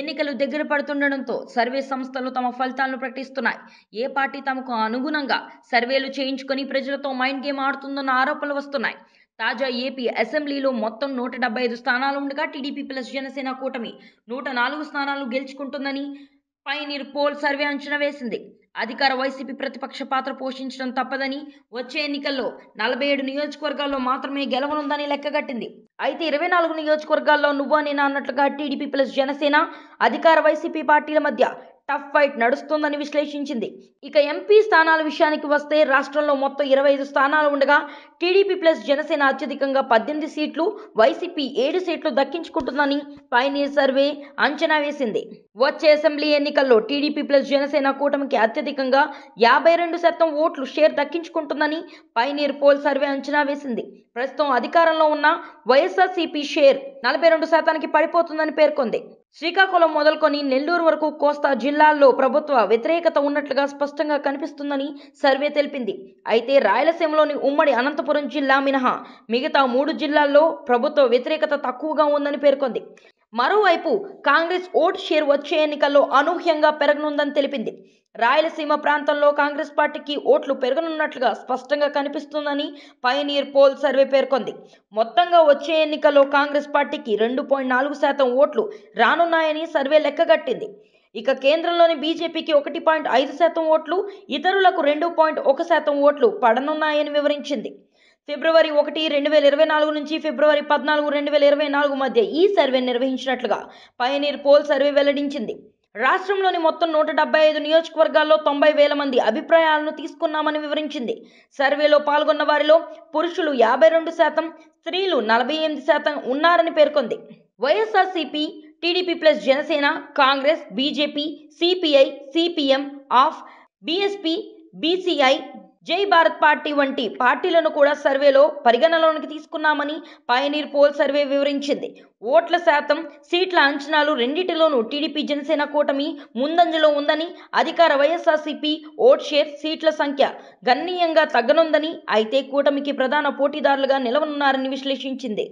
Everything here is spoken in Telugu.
ఎన్నికలు దగ్గర పడుతుండడంతో సర్వే సంస్థలు తమ ఫలితాలను ప్రకటిస్తున్నాయి ఏ పార్టీ తమకు అనుగుణంగా సర్వేలు చేయించుకొని ప్రజలతో మైండ్ గేమ్ ఆడుతుందన్న ఆరోపణలు వస్తున్నాయి తాజా ఏపీ అసెంబ్లీలో మొత్తం నూట డెబ్బై ఐదు స్థానాలు ఉండగా టీడీపీ ప్లస్ జనసేన కూటమి నూట నాలుగు స్థానాలు గెలుచుకుంటుందని పైనీర్ పోల్ సర్వే అంచనా వేసింది అధికార వైసీపీ ప్రతిపక్ష పాత్ర పోషించడం తప్పదని వచ్చే ఎన్నికల్లో నలభై ఏడు నియోజకవర్గాల్లో మాత్రమే గెలవనుందని లెక్కగట్టింది అయితే ఇరవై నాలుగు నియోజకవర్గాల్లో నువ్వా నేనా అన్నట్లుగా టీడీపీ ప్లస్ జనసేన అధికార వైసీపీ పార్టీల మధ్య టఫ్ ఫైట్ నడుస్తుందని విశ్లేషించింది ఇక ఎంపీ స్థానాల విషయానికి వస్తే రాష్ట్రంలో మొత్తం ఇరవై ఐదు స్థానాలు ఉండగా టీడీపీ ప్లస్ జనసేన అత్యధికంగా పద్దెనిమిది సీట్లు వైసీపీ ఏడు సీట్లు దక్కించుకుంటుందని పైనీర్ సర్వే అంచనా వేసింది వచ్చే అసెంబ్లీ ఎన్నికల్లో టీడీపీ ప్లస్ జనసేన కూటమికి అత్యధికంగా యాభై రెండు శాతం ఓట్లు షేర్ దక్కించుకుంటుందని పైనీర్ పోల్ సర్వే అంచనా వేసింది ప్రస్తుతం అధికారంలో ఉన్న వైఎస్ఆర్సీపీ షేర్ నలభై రెండు శాతానికి పడిపోతుందని పేర్కొంది శ్రీకాకుళం మొదలుకొని నెల్లూరు వరకు కోస్తా జిల్లాల్లో ప్రభుత్వ వ్యతిరేకత ఉన్నట్లుగా స్పష్టంగా కనిపిస్తుందని సర్వే తెలిపింది అయితే రాయలసీమలోని ఉమ్మడి అనంతపురం జిల్లా మినహా మిగతా మూడు జిల్లాల్లో ప్రభుత్వ వ్యతిరేకత తక్కువగా ఉందని పేర్కొంది మరోవైపు కాంగ్రెస్ ఓటు షేర్ వచ్చే ఎన్నికల్లో అనూహ్యంగా పెరగనుందని తెలిపింది రాయలసీమ ప్రాంతంలో కాంగ్రెస్ పార్టీకి ఓట్లు పెరగనున్నట్లుగా స్పష్టంగా కనిపిస్తుందని పైనీర్ పోల్ సర్వే పేర్కొంది మొత్తంగా వచ్చే ఎన్నికల్లో కాంగ్రెస్ పార్టీకి రెండు పాయింట్ నాలుగు శాతం ఓట్లు రానున్నాయని సర్వే లెక్కగట్టింది ఇక కేంద్రంలోని బీజేపీకి ఒకటి పాయింట్ ఐదు శాతం ఓట్లు ఇతరులకు రెండు పాయింట్ ఒక శాతం ఓట్లు పడనున్నాయని వివరించింది ఫిబ్రవరి ఒకటి రెండు వేల ఇరవై నాలుగు నుంచి ఫిబ్రవరి పద్నాలుగు రెండు వేల ఇరవై నాలుగు మధ్య ఈ సర్వే నిర్వహించినట్లుగా పయనీర్ పోల్ సర్వే వెల్లడించింది రాష్ట్రంలోని మొత్తం నూట డెబ్బై ఐదు నియోజకవర్గాల్లో తొంభై వేల మంది అభిప్రాయాలను తీసుకున్నామని వివరించింది సర్వేలో పాల్గొన్న వారిలో పురుషులు యాభై రెండు శాతం స్త్రీలు నలభై ఎనిమిది శాతం ఉన్నారని పేర్కొంది YSRCP TDP plus Janasena Congress BJP CPI CPM AAP BSP BCI Jai Bharat party వంటి పార్టీలను కూడా సర్వేలో పరిగణలోనికి తీసుకున్నామని పయనీర్ పోల్ సర్వే వివరించింది ఓట్ల శాతం సీట్ల అంచనాలు రెండింటిలోనూ టీడీపీ జనసేన కూటమి ముందంజలో ఉందని అధికార వైఎస్ఆర్సీపీ ఓట్ షేర్ సీట్ల సంఖ్య గణనీయంగా తగ్గనుందని అయితే కూటమికి ప్రధాన పోటీదారులుగా నిలవనున్నారని విశ్లేషించింది